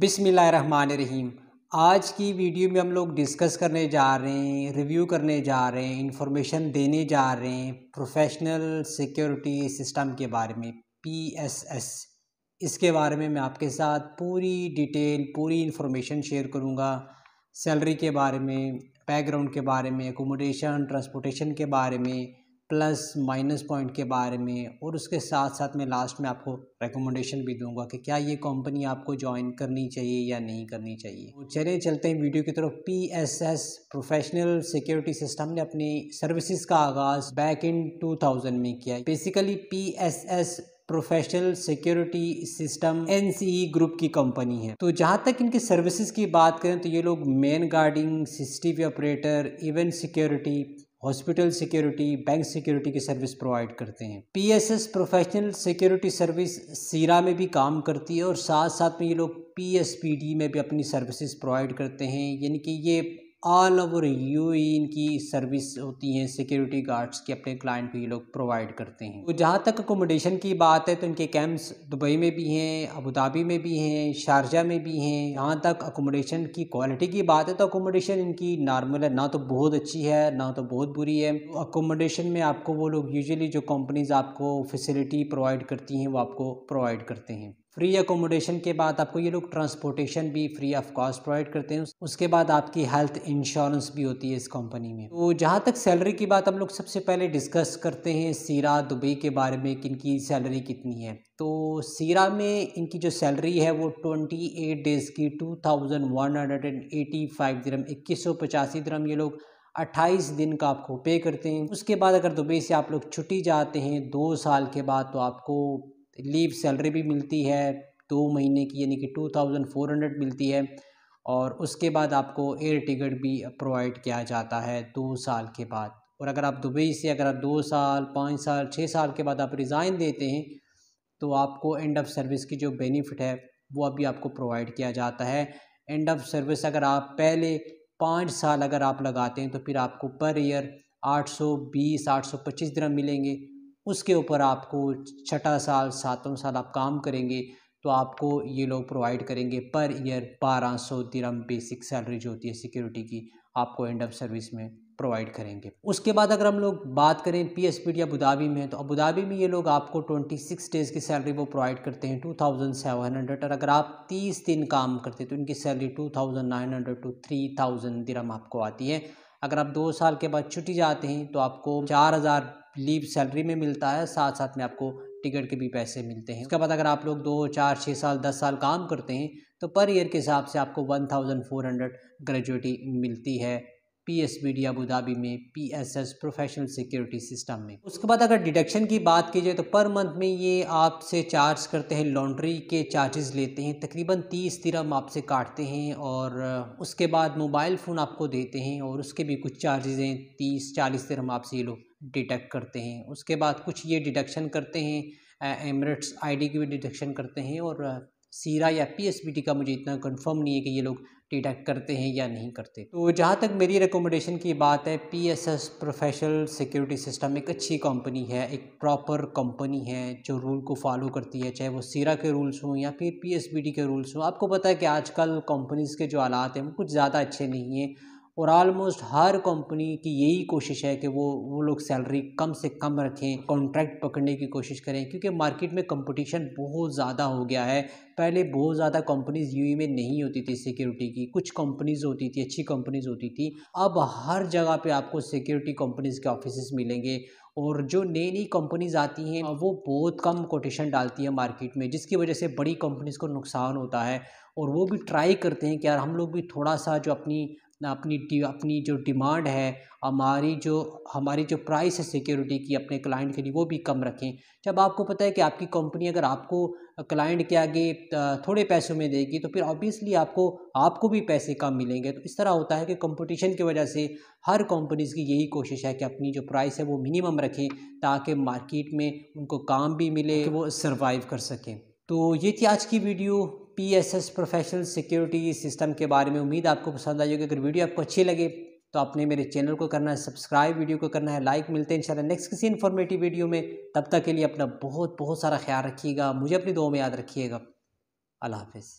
बिसमीम आज की वीडियो में हम लोग डिस्कस करने जा रहे हैं रिव्यू करने जा रहे हैं इंफॉर्मेशन देने जा रहे हैं प्रोफेशनल सिक्योरिटी सिस्टम के बारे में पीएसएस इसके बारे में मैं आपके साथ पूरी डिटेल पूरी इंफॉर्मेशन शेयर करूंगा सैलरी के बारे में बैकग्राउंड के बारे में एकोमोडेशन ट्रांसपोर्टेशन के बारे में प्लस माइनस पॉइंट के बारे में और उसके साथ साथ मैं लास्ट में आपको रिकमेंडेशन भी दूंगा कि क्या ये कंपनी आपको ज्वाइन करनी चाहिए या नहीं करनी चाहिए तो चले चलते हैं वीडियो की तरफ P S S professional security system ने अपनी सर्विसेज का आगाज़ बैक इन 2000 में किया basically P S S professional security system N group की कंपनी है तो जहाँ तक इनकी सर्विसेज की बात करें तो ये लोग man guarding CCTV operator event security hospital security bank security की सर्विस प्रोवाइड करते हैं पीएसएस प्रोफेशनल सिक्योरिटी सर्विस सीरा में भी काम करती है और साथ साथ में ये लोग पीएसपीडी में भी अपनी सर्विसेज प्रोवाइड करते हैं यानी कि ये ऑल ओवर यू इनकी सर्विस होती हैं सिक्योरिटी गार्ड्स की अपने क्लाइंट को ये लोग प्रोवाइड करते हैं तो जहाँ तक अकोमोडेशन की बात है तो इनके कैंप्स दुबई में भी हैं अबूधाबी में भी हैं शारजा में भी हैं यहाँ तक अकोमोडेशन की क्वालिटी की बात है तो अकोमोडेशन इनकी नॉर्मल है ना तो बहुत अच्छी है ना तो बहुत बुरी है अकोमोडेशन तो में आपको वो लोग यूजली जो कंपनीज आपको फैसिलिटी प्रोवाइड करती हैं वो आपको प्रोवाइड करते हैं फ्री एकोमोडेशन के बाद आपको ये लोग ट्रांसपोर्टेशन भी फ्री ऑफ कॉस्ट प्रोवाइड करते हैं उसके बाद आपकी हेल्थ इंश्योरेंस भी होती है इस कंपनी में तो जहाँ तक सैलरी की बात हम लोग सबसे पहले डिस्कस करते हैं सीरा दुबई के बारे में कि इनकी सैलरी कितनी है तो सीरा में इनकी जो सैलरी है वो ट्वेंटी एट डेज़ की two thousand one hundred and eighty five द्रम इक्कीस सौ पचासी दरम ये लोग अट्ठाईस दिन का आपको पे करते हैं उसके बाद अगर दुबई से आप लोग छुट्टी जाते हैं दो साल के बाद तो आपको लीव सैलरी भी मिलती है दो महीने की यानी कि टू थाउजेंड फोर हंड्रेड मिलती है और उसके बाद आपको एयर टिकट भी प्रोवाइड किया जाता है दो साल के बाद और अगर आप दुबई से अगर आप दो साल पाँच साल छः साल के बाद आप रिज़ाइन देते हैं तो आपको एंड ऑफ सर्विस की जो बेनिफिट है वो अभी आपको प्रोवाइड किया जाता है एंड ऑफ सर्विस अगर आप पहले पाँच साल अगर आप लगाते हैं तो फिर आपको पर ईयर आठ सौ बीस आठ सौ पच्चीस दिन मिलेंगे उसके ऊपर आपको छठा साल सातवां साल आप काम करेंगे तो आपको ये लोग प्रोवाइड करेंगे पर ईयर बारह सौ तिरम बेसिक सैलरी जो होती है सिक्योरिटी की आपको एंड ऑफ सर्विस में प्रोवाइड करेंगे उसके बाद अगर हम लोग बात करें पी एस पी या बुधाबी में तो अबूधाबी में ये लोग आपको ट्वेंटी सिक्स डेज़ की सैलरी वो प्रोवाइड करते हैं टू थाउजेंड सेवन हंड्रेड और अगर आप तीस दिन काम करते हैं तो इनकी salary two thousand nine hundred two three thousand दिरम आपको आती है अगर आप दो साल के बाद छुट्टी जाते हैं तो आपको चार हज़ार लीव सैलरी में मिलता है साथ साथ में आपको टिकट के भी पैसे मिलते हैं उसके बाद अगर आप लोग दो चार छः साल दस साल काम करते हैं तो पर ईयर के हिसाब से आपको one thousand four hundred gratuity मिलती है P S B D Abu में P S S professional security system में उसके बाद अगर डिडक्शन की बात की जाए तो पर मंथ में ये आपसे चार्ज करते हैं लॉन्ड्री के चार्जेस लेते हैं तकरीबन तीस तिरम आपसे काटते हैं और उसके बाद मोबाइल फ़ोन आपको देते हैं और उसके भी कुछ चार्जेज़ हैं तीस चालीस तिरम आपसे ये लोग डिटेक्ट करते हैं उसके बाद कुछ ये डिडक्शन करते हैं एमरेट्स आईडी की भी डिडक्शन करते हैं और सीरा या पीएसबीटी का मुझे इतना कंफर्म नहीं है कि ये लोग डिटेक्ट करते हैं या नहीं करते तो जहाँ तक मेरी रिकमेंडेशन की बात है पीएसएस प्रोफेशनल सिक्योरिटी सिस्टम एक अच्छी कंपनी है एक प्रॉपर कंपनी है जो रूल को फॉलो करती है चाहे वो सीरा के रूल्स हों या फिर पीएसबीटी के रूल्स हों आपको पता है कि आजकल कंपनीज़ के जो हालात हैं वो कुछ ज़्यादा अच्छे नहीं हैं और आलमोस्ट हर कंपनी की यही कोशिश है कि वो वो लोग सैलरी कम से कम रखें कॉन्ट्रैक्ट पकड़ने की कोशिश करें क्योंकि मार्केट में कंपटीशन बहुत ज़्यादा हो गया है पहले बहुत ज़्यादा कंपनीज यूई e में नहीं होती थी सिक्योरिटी की कुछ कंपनीज होती थी अच्छी कंपनीज होती थी अब हर जगह पे आपको सिक्योरिटी कंपनीज के ऑफिस मिलेंगे और जो नई नई कंपनीज आती हैं वो बहुत कम कोटेशन डालती है मार्केट में जिसकी वजह से बड़ी कंपनीज को नुकसान होता है और वो भी ट्राई करते हैं कि यार हम लोग भी थोड़ा सा जो अपनी ना अपनी अपनी जो डिमांड है हमारी जो हमारी जो प्राइस है सिक्योरिटी की अपने क्लाइंट के लिए वो भी कम रखें जब आपको पता है कि आपकी कंपनी अगर आपको क्लाइंट के आगे थोड़े पैसों में देगी तो फिर ऑब्वियसली आपको आपको भी पैसे कम मिलेंगे तो इस तरह होता है कि कंपटीशन की वजह से हर कंपनीज़ की यही कोशिश है कि अपनी जो प्राइस है वो मिनिमम रखें ताकि मार्केट में उनको काम भी मिले वो सर्वाइव कर सकें तो ये थी आज की video P S S professional security system के बारे में उम्मीद आपको पसंद आई होगी अगर वीडियो आपको अच्छी लगे तो आपने मेरे चैनल को करना है सब्सक्राइब वीडियो को करना है लाइक मिलते हैं इंशाल्लाह नेक्स्ट किसी इन्फॉर्मेटिव वीडियो में तब तक के लिए अपना बहुत बहुत सारा ख्याल रखिएगा मुझे अपनी दो में याद रखिएगा अल्लाह हाफिज़